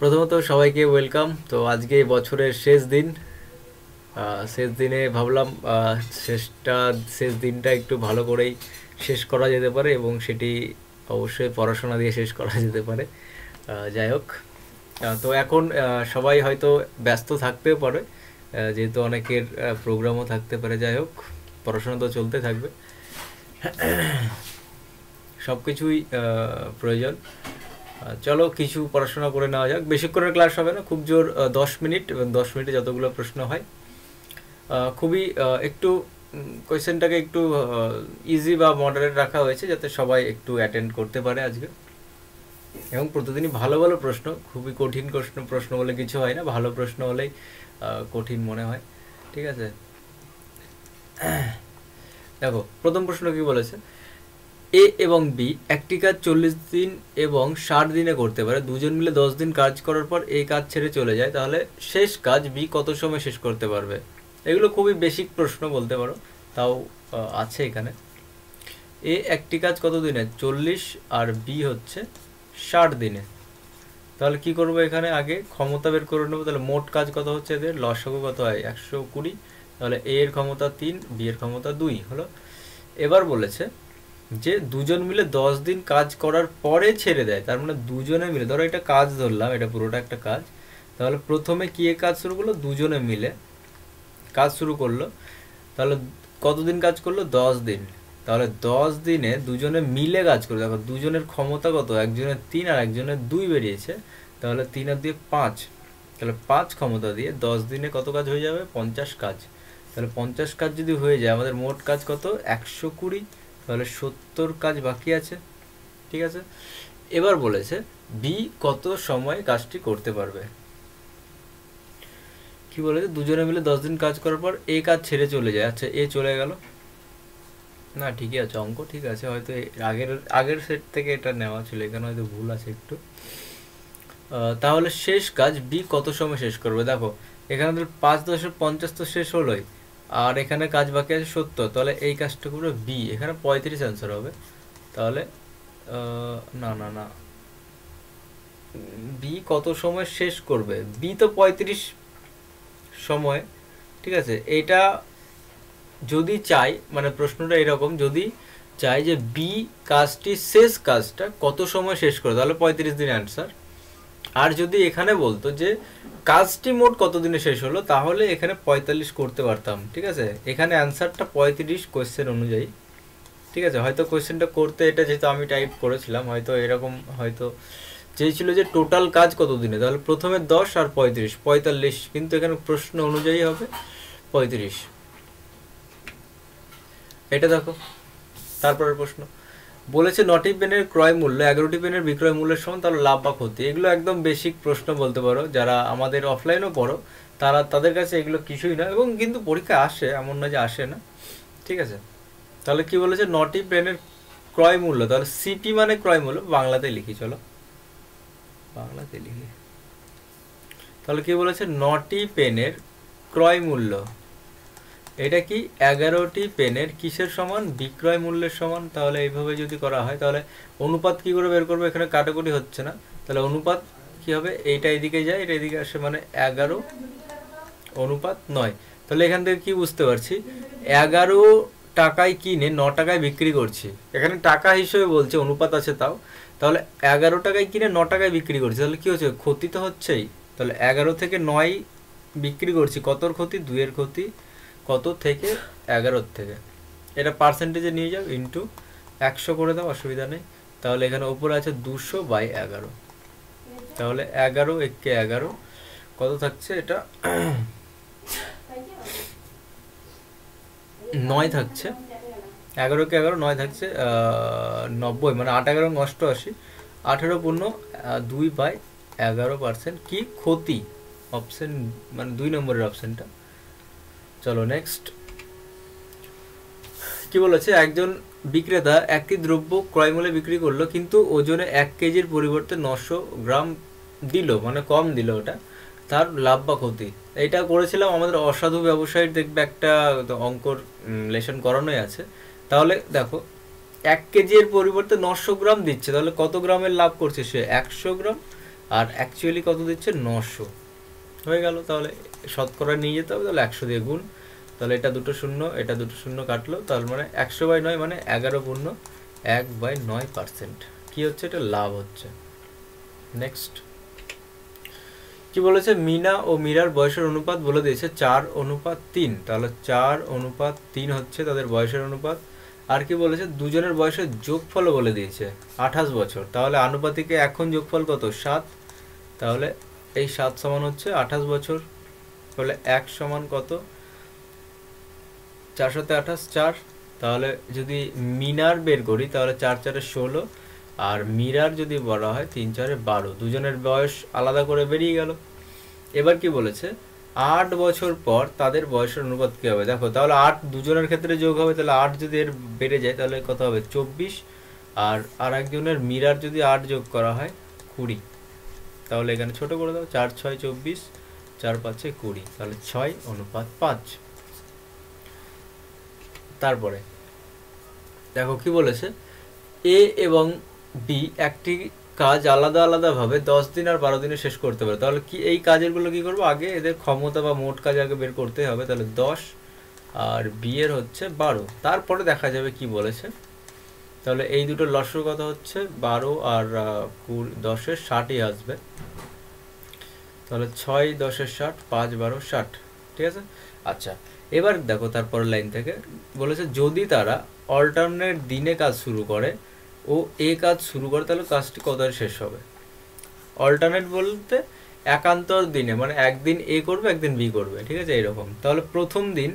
প্রথমত সবাইকে ওয়েলকাম তো আজকে বছরের শেষ দিন শেষ দিনে ভাবলাম শেষটা শেষ দিনটা একটু ভালো করেই শেষ করা যেতে পারে এবং সেটি অবশ্যই পড়াশোনা দিয়ে শেষ করা যেতে পারে যাই হোক তো এখন সবাই হয়তো ব্যস্ত থাকতেও পারে যেহেতু অনেকের প্রোগ্রামও থাকতে পারে যাই হোক পড়াশোনা তো চলতে থাকবে সব কিছুই প্রয়োজন চলো কিছু পড়াশোনা করে নেওয়া যাক বেশিক্ষণের ক্লাস হবে না খুব জোর দশ মিনিট এবং দশ মিনিটে যতগুলো প্রশ্ন হয় খুবই একটু কোয়েশ্চেনটাকে একটু ইজি বা মডারেট রাখা হয়েছে যাতে সবাই একটু অ্যাটেন্ড করতে পারে আজকে এবং প্রতিদিনই ভালো ভালো প্রশ্ন খুবই কঠিন প্রশ্ন প্রশ্ন বলে কিছু হয় না ভালো প্রশ্ন হলেই কঠিন মনে হয় ঠিক আছে দেখো প্রথম প্রশ্ন কি বলেছে এ এবং বি একটি কাজ চল্লিশ দিন এবং ষাট দিনে করতে পারে দুজন মিলে দশ দিন কাজ করার পর এই কাজ ছেড়ে চলে যায় তাহলে শেষ কাজ বি কত সময় শেষ করতে পারবে এগুলো খুবই বেসিক প্রশ্ন বলতে পারো তাও আছে এখানে এ একটি কাজ কত দিনে চল্লিশ আর বি হচ্ছে ষাট দিনে তাহলে কি করবো এখানে আগে ক্ষমতা বের করে নেবো তাহলে মোট কাজ কত হচ্ছে এদের লসগু কত হয় একশো কুড়ি তাহলে এ এর ক্ষমতা তিন বি এর ক্ষমতা দুই হলো এবার বলেছে যে দুজন মিলে দশ দিন কাজ করার পরে ছেড়ে দেয় তার মানে দুজনে মিলে ধরো একটা কাজ ধরলাম এটা পুরোটা একটা কাজ তাহলে প্রথমে কী কাজ শুরু করলো দুজনে মিলে কাজ শুরু করলো তাহলে কতদিন কাজ করলো দশ দিন তাহলে দশ দিনে দুজনে মিলে কাজ করলো দেখো দুজনের ক্ষমতা কত একজনের তিন আর একজনের দুই বেরিয়েছে তাহলে তিন আর দিয়ে পাঁচ তাহলে পাঁচ ক্ষমতা দিয়ে দশ দিনে কত কাজ হয়ে যাবে পঞ্চাশ কাজ তাহলে পঞ্চাশ কাজ যদি হয়ে যায় আমাদের মোট কাজ কত একশো কুড়ি তাহলে সত্তর কাজ বাকি আছে ঠিক আছে এবার বলেছে বি কত সময় কাজটি করতে পারবে কি বলেছে দুজনে মিলে দশ দিন কাজ করার পর এ কাজ ছেড়ে চলে যায় আচ্ছা এ চলে গেল না ঠিকই আছে অঙ্ক ঠিক আছে হয়তো আগের আগের সেট থেকে এটা নেওয়া ছিল এখানে হয়তো ভুল আছে একটু তাহলে শেষ কাজ বি কত সময় শেষ করবে দেখো এখানে তাহলে পাঁচ দশের পঞ্চাশ তো শেষ হলোই আর এখানে কাজ বাকি আছে সত্তর তাহলে এই কাজটা পুরো বি এখানে পঁয়ত্রিশ অ্যান্সার হবে তাহলে না না না বি কত সময় শেষ করবে বি তো পঁয়ত্রিশ সময় ঠিক আছে এটা যদি চাই মানে প্রশ্নটা এরকম যদি চাই যে বি কাজটি শেষ কাজটা কত সময় শেষ করে তাহলে পঁয়ত্রিশ দিন অ্যান্সার আর যদি এখানে বলতো যে কাজটি মোট কতদিনে শেষ হলো তাহলে এখানে পঁয়তাল্লিশ করতে পারতাম ঠিক আছে এখানে অ্যান্সারটা পঁয়ত্রিশ কোয়েশ্চেন অনুযায়ী ঠিক আছে হয়তো কোয়েশ্চেনটা করতে এটা যেহেতু আমি টাইপ করেছিলাম হয়তো এরকম হয়তো চেয়েছিল যে টোটাল কাজ কতদিনে তাহলে প্রথমে দশ আর পঁয়ত্রিশ পঁয়তাল্লিশ কিন্তু এখানে প্রশ্ন অনুযায়ী হবে পঁয়ত্রিশ এটা দেখো তারপরের প্রশ্ন বলেছে নটি পেনের ক্রয় মূল্য এগারোটি পেনের বিক্রয় মূল্যের সমান তাহলে লাভ বা ক্ষতি এগুলো একদম বেসিক প্রশ্ন বলতে পারো যারা আমাদের অফলাইনও পড়ো তারা তাদের কাছে এগুলো কিছুই না এবং কিন্তু পরীক্ষা আসে এমন না যে আসে না ঠিক আছে তাহলে কি বলেছে নটি পেনের ক্রয় মূল্য তাহলে সিপি মানে ক্রয় মূল্য বাংলাতে লিখি চলো বাংলাতে লিখি তাহলে কি বলেছে নটি পেনের ক্রয় মূল্য এটা কি এগারোটি পেনের কিসের সমান বিক্রয় মূল্যের সমান তাহলে এইভাবে যদি করা হয় তাহলে অনুপাত কি করে বের করবো এখানে কাটাকুটি হচ্ছে না তাহলে অনুপাত কি হবে এইটা এদিকে যায় এটা এদিকে আসে মানে এগারো অনুপাত নয় তাহলে এখান থেকে কি বুঝতে পারছি এগারো টাকায় কিনে ন টাকায় বিক্রি করছি এখানে টাকা হিসেবে বলছে অনুপাত আছে তাও তাহলে এগারো টাকায় কিনে ন টাকায় বিক্রি করছি তাহলে কি হচ্ছে ক্ষতি তো হচ্ছেই তাহলে এগারো থেকে নয় বিক্রি করছি কতর ক্ষতি দুয়ের ক্ষতি কত থেকে এগারোর থেকে এটা পার্সেন্টেজে নিয়ে যাও ইন্টু একশো করে দাও অসুবিধা নেই তাহলে এখানে ওপরে আছে দুশো বাই এগারো তাহলে এগারো একে এগারো কত থাকছে এটা নয় থাকছে এগারো কে এগারো নয় থাকছে নব্বই মানে আট এগারো অষ্টআশি আঠেরো পূর্ণ দুই বাই এগারো পার্সেন্ট কি ক্ষতি অপশন মানে দুই নম্বরের অপশনটা চলো নেক্সট কি বলেছে একজন বিক্রেতা একটি দ্রব্য ক্রয় মূল্যে বিক্রি করলো কিন্তু ওজনে এক কেজির পরিবর্তে নশো গ্রাম দিল মানে কম দিল ওটা তার লাভ বা ক্ষতি এটা করেছিলাম আমাদের অসাধু ব্যবসায়ীর দেখবে একটা অঙ্কর লেশন করানোই আছে তাহলে দেখো এক কেজির পরিবর্তে নশো গ্রাম দিচ্ছে তাহলে কত গ্রামের লাভ করছে সে একশো গ্রাম আর অ্যাকচুয়ালি কত দিচ্ছে নশো হয়ে গেল তাহলে শতকরা নিয়ে যেতে হবে তাহলে একশো দিয়ে গুণ তাহলে এটা দুটো শূন্য এটা দুটো শূন্য কাটলো তার মানে একশো বাই নয় মানে এগারো পূর্ণ এক বাই নয় পার্সেন্ট কী হচ্ছে এটা লাভ হচ্ছে নেক্সট কি বলেছে মিনা ও মীরার বয়সের অনুপাত বলে দিয়েছে চার অনুপাত তিন তাহলে চার অনুপাত তিন হচ্ছে তাদের বয়সের অনুপাত আর কি বলেছে দুজনের বয়সের যোগফলও বলে দিয়েছে আঠাশ বছর তাহলে আনুপাতিকে এখন যোগফল কত সাত তাহলে এই সাত সমান হচ্ছে আঠাশ বছর তাহলে এক সমান কত চারশোতে আঠাশ চার তাহলে যদি মিনার বের করি তাহলে চার চারে ষোলো আর মিরার যদি বলা হয় তিন চারে বারো দুজনের বয়স আলাদা করে বেরিয়ে গেল এবার কি বলেছে আট বছর পর তাদের বয়সের অনুপাত কী হবে দেখো তাহলে আট দুজনের ক্ষেত্রে যোগ হবে তাহলে আট যদি এর বেড়ে যায় তাহলে কত হবে চব্বিশ আর আর একজনের মিরার যদি আট যোগ করা হয় কুড়ি তাহলে এখানে ছোট করে দাও চার ছয় চব্বিশ চার পাঁচে কুড়ি তাহলে ছয় অনুপাত পাঁচ তারপরে দেখো কি বলেছে এ এবং বি একটি কাজ আলাদা আলাদাভাবে দশ দিন আর বারো দিনে শেষ করতে পারে তাহলে কি এই কাজেরগুলো কি করবো আগে এদের ক্ষমতা বা মোট কাজ আগে বের করতে হবে তাহলে দশ আর বিয়ের হচ্ছে বারো তারপরে দেখা যাবে কি বলেছে তাহলে এই দুটো লসের কথা হচ্ছে বারো আর কুড়ি দশের ষাটই আসবে তাহলে ছয় দশের ষাট পাঁচ বারো ষাট ঠিক আছে আচ্ছা এবার দেখো তারপর লাইন থেকে বলেছে যদি তারা অল্টারনেট দিনে কাজ শুরু করে ও এ কাজ শুরু করে তাহলে কাজটি কদায় শেষ হবে অল্টারনেট বলতে একান্তর দিনে মানে একদিন এ করবে একদিন বি করবে ঠিক আছে এরকম তাহলে প্রথম দিন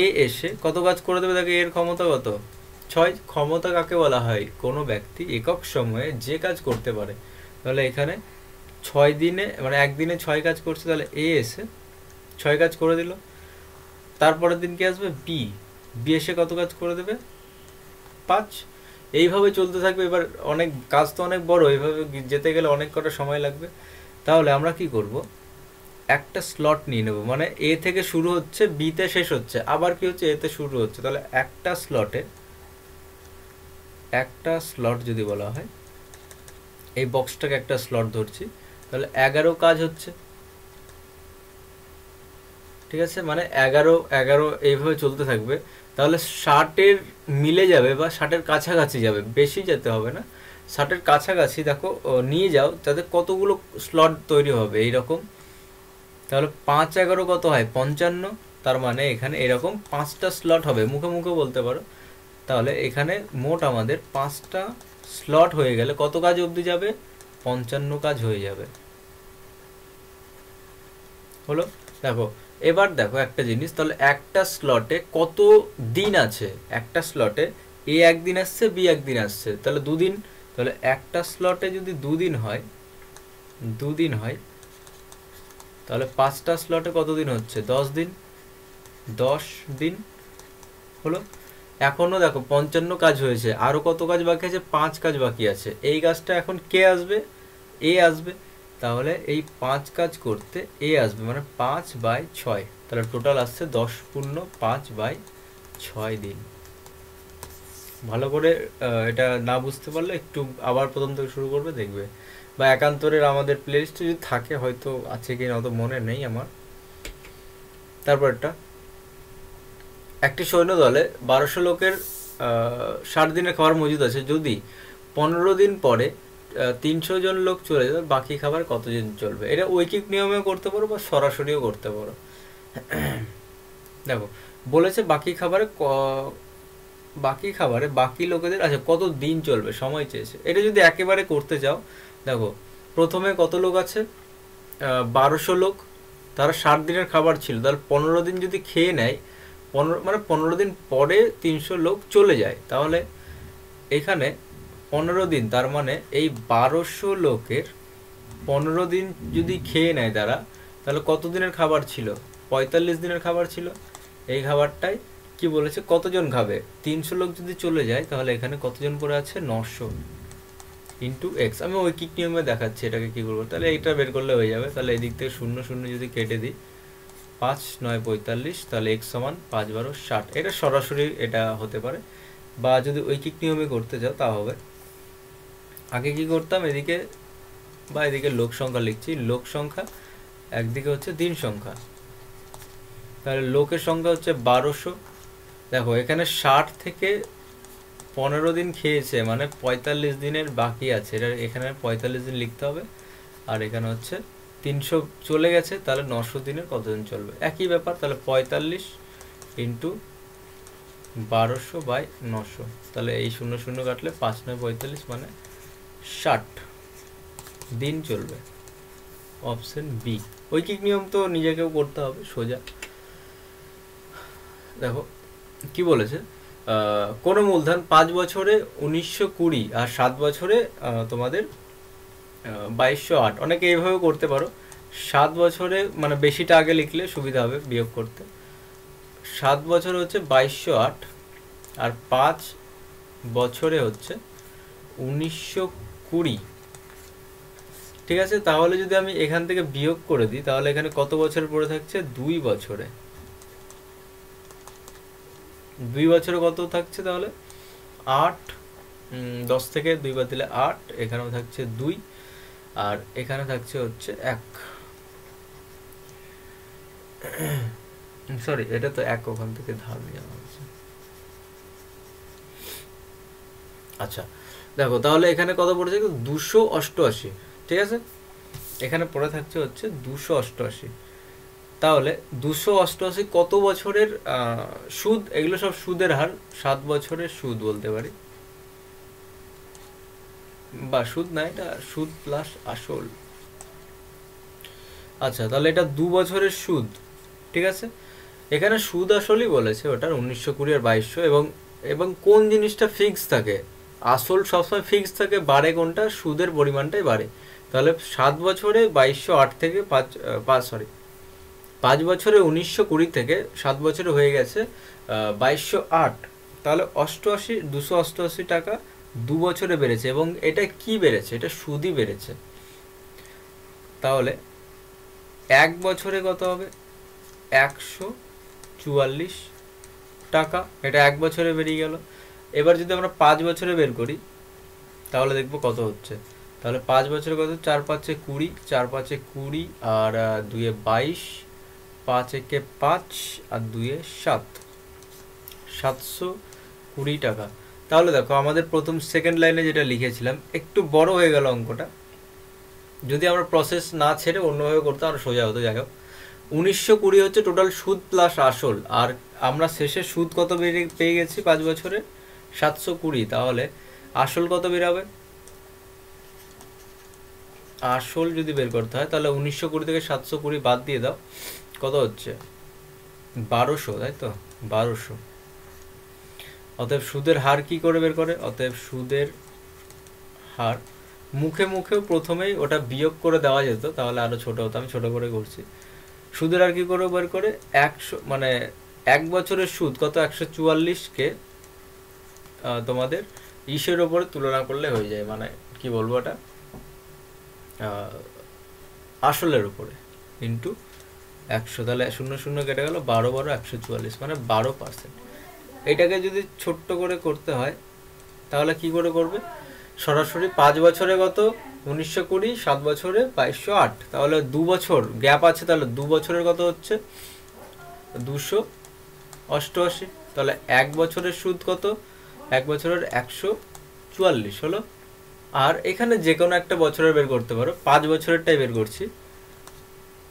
এ এসে কত কাজ করে দেবে তাকে এর ক্ষমতা কত ছয় ক্ষমতা কাকে বলা হয় কোনো ব্যক্তি একক সময়ে যে কাজ করতে পারে তাহলে এখানে ছয় দিনে মানে একদিনে ছয় কাজ করছে তাহলে এ এসে ছয় কাজ করে দিল তারপরের দিন কি আসবে বি বি এসে কত কাজ করে দেবে পাঁচ এইভাবে চলতে থাকবে এবার অনেক কাজ তো অনেক বড় এইভাবে যেতে গেলে অনেক কটা সময় লাগবে তাহলে আমরা কি করব একটা স্লট নিয়ে নেব মানে এ থেকে শুরু হচ্ছে বিতে শেষ হচ্ছে আবার কি হচ্ছে এতে শুরু হচ্ছে তাহলে একটা স্লটে একটা স্লট যদি বলা হয় এই বক্সটাকে একটা স্লট ধরছি তাহলে এগারো কাজ হচ্ছে ঠিক আছে মানে এগারো এগারো এইভাবে চলতে থাকবে তাহলে ষাটের মিলে যাবে বা ষাটের কাছাকাছি যাবে বেশি যেতে হবে না ষাটের কাছাকাছি দেখো নিয়ে যাও তাতে কতগুলো স্লট তৈরি হবে এইরকম তাহলে পাঁচ এগারো কত হয় পঞ্চান্ন তার মানে এখানে এরকম পাঁচটা স্লট হবে মুখে মুখে বলতে পারো তাহলে এখানে মোট আমাদের পাঁচটা স্লট হয়ে গেলে কত কাজ অবধি যাবে পঞ্চান্ন কাজ হয়ে যাবে হলো দেখো এবার দেখো একটা জিনিস তাহলে একটা স্লটে কত দিন আছে একটা স্লটে এ একদিন আসছে বি একদিন আসছে তাহলে দুদিন তাহলে একটা স্লটে যদি দুদিন হয় দুদিন হয় তাহলে পাঁচটা স্লটে কতদিন হচ্ছে দশ দিন দশ দিন হলো এখনও দেখো পঞ্চান্ন কাজ হয়েছে আরও কত কাজ বাকি আছে পাঁচ কাজ বাকি আছে এই কাজটা এখন কে আসবে এ আসবে তাহলে এই পাঁচ কাজ করতে এ আসবে মানে পাঁচ বাই ছয় তাহলে টোটাল আসছে দশ পূর্ণ পাঁচ বাই ছয় দিন ভালো করে এটা না বুঝতে পারলে একটু আবার প্রথম থেকে শুরু করবে দেখবে বা একান্তরের আমাদের প্লেলিস্ট যদি থাকে হয়তো আছে কি না অত মনে নেই আমার তারপর একটা একটি সৈন্য দলে বারোশো লোকের ষাট দিনের খাবার মজুদ আছে যদি পনেরো দিন পরে তিনশো জন লোক চলে যাবে বাকি খাবার কতজন চলবে এটা ঐকিক নিয়মে করতে পারো বা সরাসরিও করতে পারো দেখো বলেছে বাকি খাবারে বাকি খাবারে বাকি লোকেদের আচ্ছা কত দিন চলবে সময় চেয়েছে এটা যদি একেবারে করতে চাও দেখো প্রথমে কত লোক আছে বারোশো লোক তারা ষাট দিনের খাবার ছিল তাহলে পনেরো দিন যদি খেয়ে নেয় পনেরো মানে পনেরো দিন পরে তিনশো লোক চলে যায় তাহলে এখানে পনেরো দিন তার মানে এই বারোশো লোকের পনেরো দিন যদি খেয়ে নেয় তারা তাহলে কত দিনের খাবার ছিল পঁয়তাল্লিশ দিনের খাবার ছিল এই খাবারটাই কি বলেছে কতজন খাবে তিনশো লোক যদি চলে যায় তাহলে এখানে কতজন পড়ে আছে নশো ইন্টু এক্স আমি ওই কিক নিয়মে দেখাচ্ছি এটাকে কী করবো তাহলে এইটা বের করলে হয়ে যাবে তাহলে এই দিক থেকে শূন্য শূন্য যদি কেটে দিই পাঁচ নয় পঁয়তাল্লিশ তাহলে এক্স সমান পাঁচ বারো ষাট এটা সরাসরি এটা হতে পারে বা যদি ঐকিক নিয়মে করতে চাও তা হবে আগে কি করতাম এদিকে বা এদিকে লোক সংখ্যা লিখছি লোক সংখ্যা একদিকে হচ্ছে দিন সংখ্যা তাহলে লোকের সংখ্যা হচ্ছে বারোশো দেখো এখানে ষাট থেকে পনেরো দিন খেয়েছে মানে পঁয়তাল্লিশ দিনের বাকি আছে এটা এখানে পঁয়তাল্লিশ দিন লিখতে হবে আর এখানে হচ্ছে তিনশো চলে গেছে তাহলে নশো দিনের কতদিন চলবে একই ব্যাপার তাহলে পঁয়তাল্লিশ ইন্টু বারোশো বাই নশো তাহলে এই শূন্য শূন্য কাটলে পাঁচ নয় পঁয়তাল্লিশ মানে ষাট দিন চলবে অপশন বি ঐকিক নিয়ম তো নিজেকেও করতে হবে সোজা দেখো কি বলেছে কোনো মূলধন পাঁচ বছরে উনিশশো কুড়ি আর সাত বছরে তোমাদের বাইশশো আট অনেকে এইভাবে করতে পারো সাত বছরে মানে বেশিটা আগে লিখলে সুবিধা হবে বিয়োগ করতে সাত বছরে হচ্ছে বাইশশো আট আর পাঁচ বছরে হচ্ছে উনিশশো কুড়ি ঠিক আছে তাহলে যদি আমি এখান থেকে বিয়োগ করে দিই তাহলে এখানে কত বছর পড়ে থাকছে দুই বছরে দুই বছরে কত থাকছে তাহলে আট দশ থেকে দুই বাতিলে আট এখানেও থাকছে দুই আর এখানে থাকছে হচ্ছে এক সরি এটা তো এক ওখান থেকে ধার নিয়ে হয়েছে আচ্ছা দেখো তাহলে এখানে কত পড়েছে দুশো অষ্টআশি ঠিক আছে এখানে পড়ে থাকছে হচ্ছে দুশো অষ্টআশি তাহলে দুশো অষ্টআশি কত বছরের সুদ এগুলো সব সুদের হার সাত বছরের সুদ বলতে পারি বা সুদ না এটা সুদ প্লাস আসল আচ্ছা তাহলে এটা দু বছরের সুদ ঠিক আছে এখানে সুদ আসলই বলেছে ওটার উনিশশো কুড়ি আর বাইশশো এবং এবং কোন জিনিসটা ফিক্স থাকে আসল সবসময় ফিক্স থাকে বাড়ে কোনটা সুদের পরিমাণটাই বাড়ে তাহলে সাত বছরে বাইশশো আট থেকে পাঁচ পাঁচ সরি পাঁচ বছরে উনিশশো কুড়ি থেকে সাত বছরে হয়ে গেছে বাইশশো আট তাহলে অষ্টআশি দুশো অষ্টআশি টাকা দু বছরে বেড়েছে এবং এটা কি বেড়েছে এটা সুদই বেড়েছে তাহলে এক বছরে কত হবে একশো চুয়াল্লিশ টাকা এটা এক বছরে বেরিয়ে গেল এবার যদি আমরা পাঁচ বছরে বের করি তাহলে দেখবো কত হচ্ছে তাহলে পাঁচ বছরে কত চার পাঁচে কুড়ি চার পাঁচে কুড়ি আর দুয়ে বাইশ পাঁচ একে পাঁচ আর দুয়ে সাত সাতশো কুড়ি টাকা তাহলে দেখো আমাদের প্রথম সেকেন্ড লাইনে যেটা লিখেছিলাম একটু বড় হয়ে গেল অঙ্কটা যদি আমরা প্রসেস না ছেড়ে অন্যভাবে করতে আমরা সোজা হতো যাই হোক উনিশশো কুড়ি হচ্ছে টোটাল সুদ প্লাস আসল আর আমরা শেষে সুদ কত বেড়ে পেয়ে গেছি পাঁচ বছরে সাতশো কুড়ি তাহলে আসল কত বেরাবে আসল যদি বের করতে হয় তাহলে উনিশশো কুড়ি থেকে সাতশো কুড়ি বাদ দিয়ে দাও কত হচ্ছে বারোশো তাই তো বারোশো অতএব সুদের হার কি করে বের করে অতএব সুদের হার মুখে মুখেও প্রথমেই ওটা বিয়োগ করে দেওয়া যেত তাহলে আরও ছোটো হতো আমি ছোটো করে করছি সুদের আর কি করে বের করে একশো মানে এক বছরের সুদ কত একশো চুয়াল্লিশকে তোমাদের ইসের ওপরে তুলনা করলে হয়ে যায় মানে কি বলবো এটা আসলের ওপরে ইন্টু একশো তাহলে শূন্য শূন্য কেটে গেলো বারো বারো একশো চুয়াল্লিশ মানে বারো পার্সেন্ট এটাকে যদি ছোট্ট করে করতে হয় তাহলে কি করে করবে সরাসরি পাঁচ বছরে কত উনিশশো কুড়ি সাত বছরে বাইশশো আট তাহলে দু বছর গ্যাপ আছে তাহলে দু বছরের কত হচ্ছে দুশো অষ্টআশি তাহলে এক বছরের সুদ কত এক বছরের একশো চুয়াল্লিশ হলো আর এখানে যে কোনো একটা বছরের বের করতে পারো পাঁচ বছরেরটাই বের করছি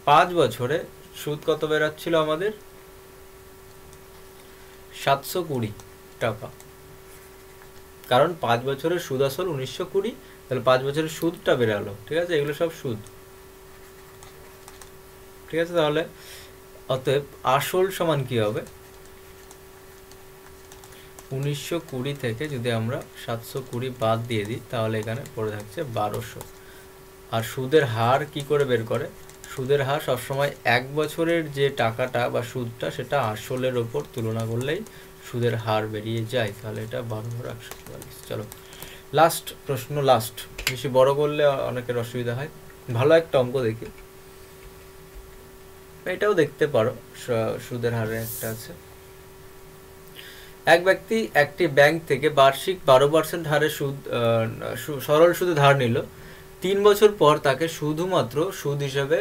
পাঁচ বছরে সুদ কত বেরাচ্ছিল আমাদের সাতশো কুড়ি টাকা কারণ পাঁচ বছরের সুদ আসল উনিশশো কুড়ি তাহলে পাঁচ বছরের সুদটা বেরালো ঠিক আছে এগুলো সব সুদ ঠিক আছে তাহলে অতএব আসল সমান কি হবে উনিশশো কুড়ি থেকে যদি আমরা সাতশো কুড়ি বাদ দিয়ে দিই তাহলে এখানে পড়ে থাকছে বারোশো আর সুদের হার কি করে বের করে সুদের হার সবসময় এক বছরের যে টাকাটা বা সুদটা সেটা আসলের ওপর তুলনা করলেই সুদের হার বেরিয়ে যায় তাহলে এটা বারো একশো চুয়াল্লিশ চলো লাস্ট প্রশ্ন লাস্ট বেশি বড় করলে অনেকের অসুবিধা হয় ভালো একটা অঙ্ক দেখি এটাও দেখতে পারো সুদের হারে একটা আছে এক ব্যক্তি একটি ব্যাংক থেকে বার্ষিক বারো পার্সেন্ট হারে সুদ সরল সুদে ধার নিল তিন বছর পর তাকে শুধুমাত্র সুদ হিসেবে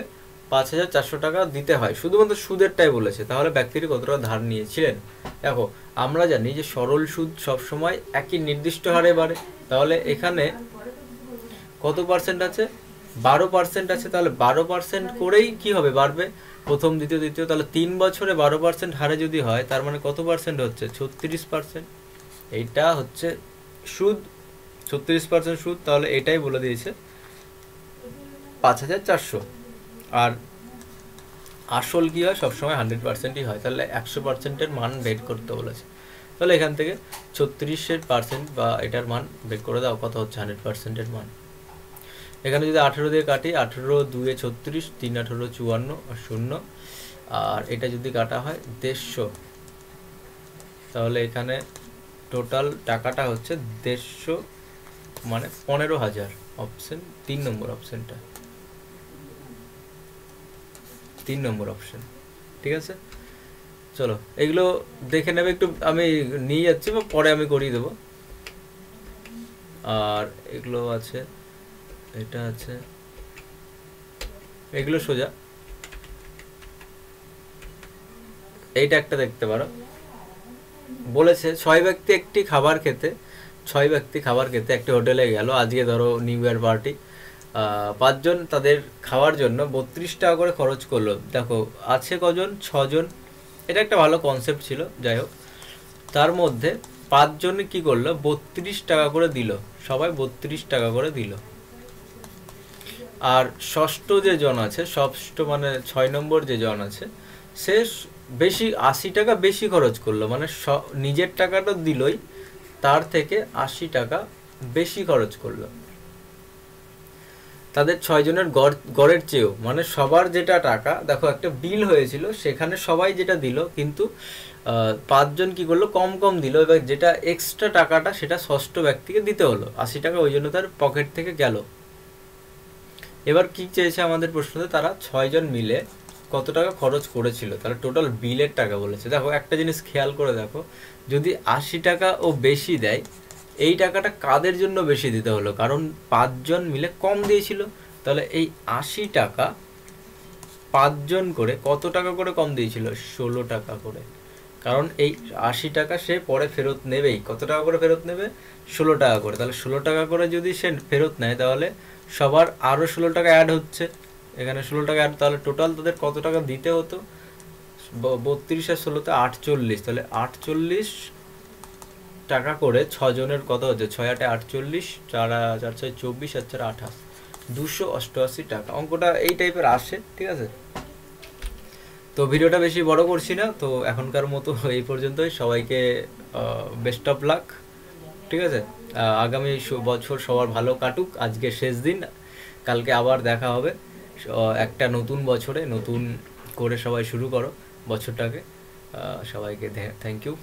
পাঁচ হাজার চারশো টাকা দিতে হয় শুধুমাত্র সুদেরটাই বলেছে তাহলে ব্যক্তিটি কতটা ধার নিয়েছিলেন দেখো আমরা জানি যে সরল সুদ সবসময় একই নির্দিষ্ট হারে বাড়ে তাহলে এখানে কত পার্সেন্ট আছে বারো পার্সেন্ট আছে তাহলে বারো পার্সেন্ট করেই কি হবে বাড়বে প্রথম দ্বিতীয় দ্বিতীয় তাহলে তিন বছরে বারো পার্সেন্ট হারে যদি হয় তার মানে কত পার্সেন্ট হচ্ছে ছত্রিশ পার্সেন্ট এইটা হচ্ছে সুদ ছত্রিশ পার্সেন্ট সুদ তাহলে এটাই বলে দিয়েছে পাঁচ হাজার চারশো আর আসল কী হয় সবসময় হান্ড্রেড পার্সেন্টই হয় তাহলে একশো পার্সেন্টের মান বের করতে বলেছে তাহলে এখান থেকে ছত্রিশের পার্সেন্ট বা এটার মান বের করে দাও কথা হচ্ছে হান্ড্রেড পার্সেন্টের মান এখানে যদি আঠেরো দিয়ে কাটি আঠেরো দুয়ে ছত্রিশ তিন আঠেরো চুয়ান্ন শূন্য আর এটা যদি কাটা হয় দেড়শো তাহলে এখানে টোটাল টাকাটা হচ্ছে দেড়শো মানে পনেরো হাজার অপশন তিন নম্বর অপশনটা তিন নম্বর অপশন ঠিক আছে চলো এগুলো দেখে নেবে একটু আমি নিয়ে যাচ্ছি বা পরে আমি করিয়ে দেবো আর এগুলো আছে এটা আছে এগুলো সোজা এইটা একটা দেখতে পারো বলেছে ছয় ব্যক্তি একটি খাবার খেতে ছয় ব্যক্তি খাবার খেতে একটি হোটেলে গেল আজকে ধরো নিউ ইয়ার পার্টি পাঁচজন তাদের খাওয়ার জন্য বত্রিশ টাকা করে খরচ করলো দেখো আছে কজন ছজন এটা একটা ভালো কনসেপ্ট ছিল যাই হোক তার মধ্যে পাঁচজন কি করলো বত্রিশ টাকা করে দিল সবাই বত্রিশ টাকা করে দিল আর ষষ্ঠ যে জন আছে ষষ্ঠ মানে ছয় নম্বর যে জন আছে সে বেশি আশি টাকা বেশি খরচ করলো মানে নিজের টাকাটা দিলই তার থেকে আশি টাকা বেশি খরচ করলো তাদের ছয়জনের গড় গড়ের চেয়েও মানে সবার যেটা টাকা দেখো একটা বিল হয়েছিল সেখানে সবাই যেটা দিল কিন্তু পাঁচজন কি করলো কম কম দিল এবার যেটা এক্সট্রা টাকাটা সেটা ষষ্ঠ ব্যক্তিকে দিতে হলো আশি টাকা ওই জন্য তার পকেট থেকে গেল এবার কি চেয়েছে আমাদের প্রশ্নতে তারা ছয়জন মিলে কত টাকা খরচ করেছিল তারা টোটাল বিলের টাকা বলেছে দেখো একটা জিনিস খেয়াল করে দেখো যদি আশি টাকা ও বেশি দেয় এই টাকাটা কাদের জন্য বেশি দিতে হলো কারণ পাঁচজন মিলে কম দিয়েছিল তাহলে এই আশি টাকা পাঁচজন করে কত টাকা করে কম দিয়েছিল ষোলো টাকা করে কারণ এই আশি টাকা সে পরে ফেরত নেবেই কত টাকা করে ফেরত নেবে ষোলো টাকা করে তাহলে ষোলো টাকা করে যদি সে ফেরত নেয় তাহলে সবার আরও ষোলো টাকা অ্যাড হচ্ছে এখানে ষোলো টাকা অ্যাড তাহলে টোটাল তাদের কত টাকা দিতে হতো বত্রিশ আর ষোলোতে আটচল্লিশ তাহলে আটচল্লিশ টাকা করে ছজনের কত হচ্ছে ছয় আটে আটচল্লিশ চার চার ছয় চব্বিশ আর চার আঠাশ দুশো অষ্টআশি টাকা অঙ্কটা এই টাইপের আসে ঠিক আছে তো ভিডিওটা বেশি বড় করছি না তো এখনকার মতো এই পর্যন্তই সবাইকে বেস্ট অফ লাক ঠিক আছে আগামী বছর সবার ভালো কাটুক আজকে শেষ দিন কালকে আবার দেখা হবে একটা নতুন বছরে নতুন করে সবাই শুরু করো বছরটাকে সবাইকে থ্যাংক ইউ